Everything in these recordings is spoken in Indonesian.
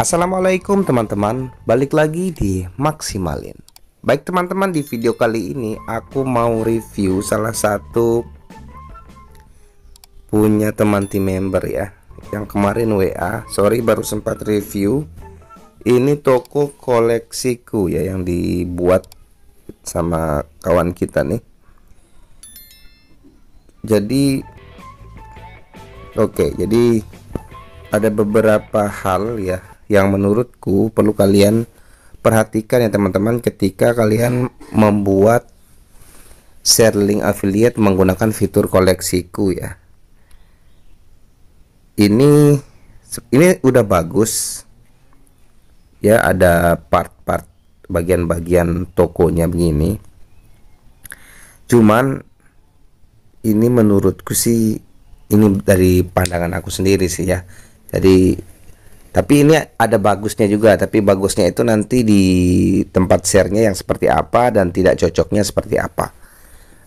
Assalamualaikum teman-teman, balik lagi di Maksimalin. Baik teman-teman, di video kali ini aku mau review salah satu punya teman tim member ya, yang kemarin WA. Sorry baru sempat review. Ini toko koleksiku ya yang dibuat sama kawan kita nih. Jadi oke, okay, jadi ada beberapa hal ya yang menurutku perlu kalian perhatikan ya teman-teman ketika kalian membuat share link affiliate menggunakan fitur koleksiku ya ini ini udah bagus ya ada part-part bagian-bagian tokonya begini cuman ini menurutku sih ini dari pandangan aku sendiri sih ya jadi tapi ini ada bagusnya juga, tapi bagusnya itu nanti di tempat sharenya yang seperti apa dan tidak cocoknya seperti apa.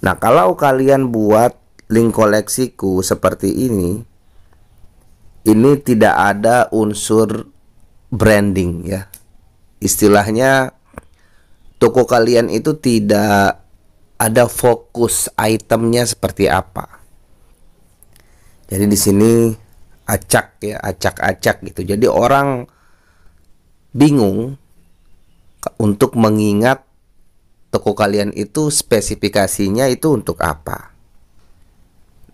Nah, kalau kalian buat link koleksiku seperti ini, ini tidak ada unsur branding ya. Istilahnya toko kalian itu tidak ada fokus itemnya seperti apa. Jadi di sini acak ya acak-acak gitu jadi orang bingung untuk mengingat toko kalian itu spesifikasinya itu untuk apa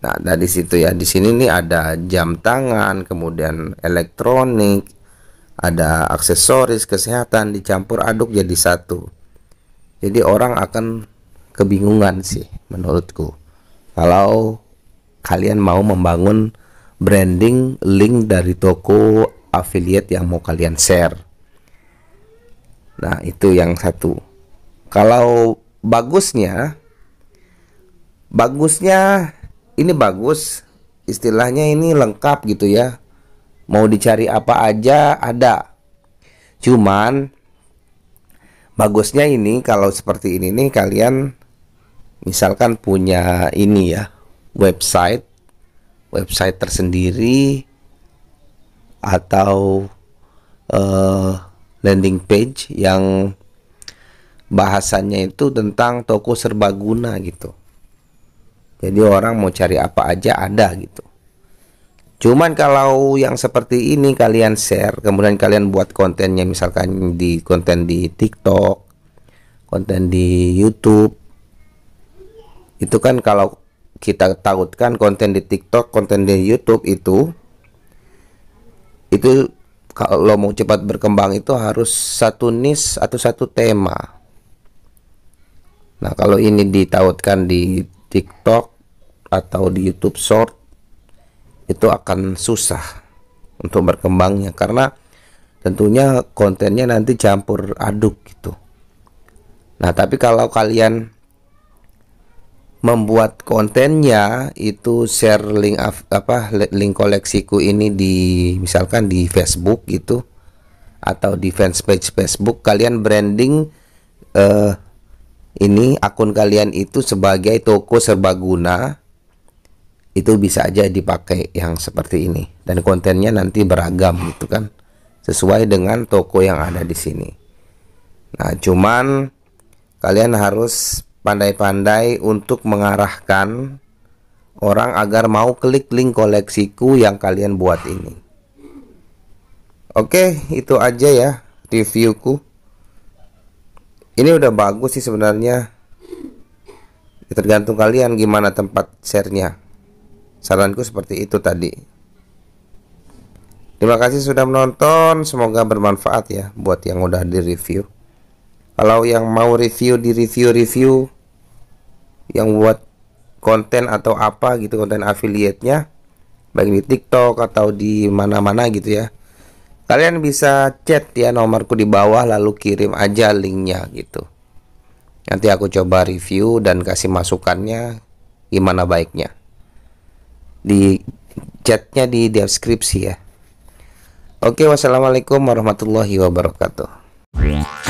nah, nah dari situ ya di sini nih ada jam tangan kemudian elektronik ada aksesoris kesehatan dicampur aduk jadi satu jadi orang akan kebingungan sih menurutku kalau kalian mau membangun branding link dari toko affiliate yang mau kalian share. Nah, itu yang satu. Kalau bagusnya bagusnya ini bagus istilahnya ini lengkap gitu ya. Mau dicari apa aja ada. Cuman bagusnya ini kalau seperti ini nih kalian misalkan punya ini ya website website tersendiri atau uh, landing page yang bahasannya itu tentang toko serbaguna gitu. Jadi orang mau cari apa aja ada gitu. Cuman kalau yang seperti ini kalian share, kemudian kalian buat kontennya misalkan di konten di TikTok, konten di YouTube. Itu kan kalau kita takutkan konten di TikTok, konten di YouTube itu itu kalau mau cepat berkembang itu harus satu niche atau satu tema. Nah, kalau ini ditautkan di TikTok atau di YouTube Short itu akan susah untuk berkembangnya karena tentunya kontennya nanti campur aduk gitu. Nah, tapi kalau kalian membuat kontennya itu share link apa link koleksiku ini di misalkan di Facebook gitu atau di fans page Facebook kalian branding eh, ini akun kalian itu sebagai toko serbaguna itu bisa aja dipakai yang seperti ini dan kontennya nanti beragam gitu kan sesuai dengan toko yang ada di sini nah cuman kalian harus pandai-pandai untuk mengarahkan orang agar mau klik link koleksiku yang kalian buat ini. Oke, itu aja ya reviewku. Ini udah bagus sih sebenarnya. Ya, tergantung kalian gimana tempat sharenya. Saranku seperti itu tadi. Terima kasih sudah menonton, semoga bermanfaat ya buat yang udah di review kalau yang mau review di review-review yang buat konten atau apa gitu konten affiliate-nya baik di TikTok atau di mana-mana gitu ya kalian bisa chat ya nomorku di bawah lalu kirim aja linknya gitu nanti aku coba review dan kasih masukannya gimana baiknya di chatnya di deskripsi ya Oke, wassalamualaikum warahmatullahi wabarakatuh.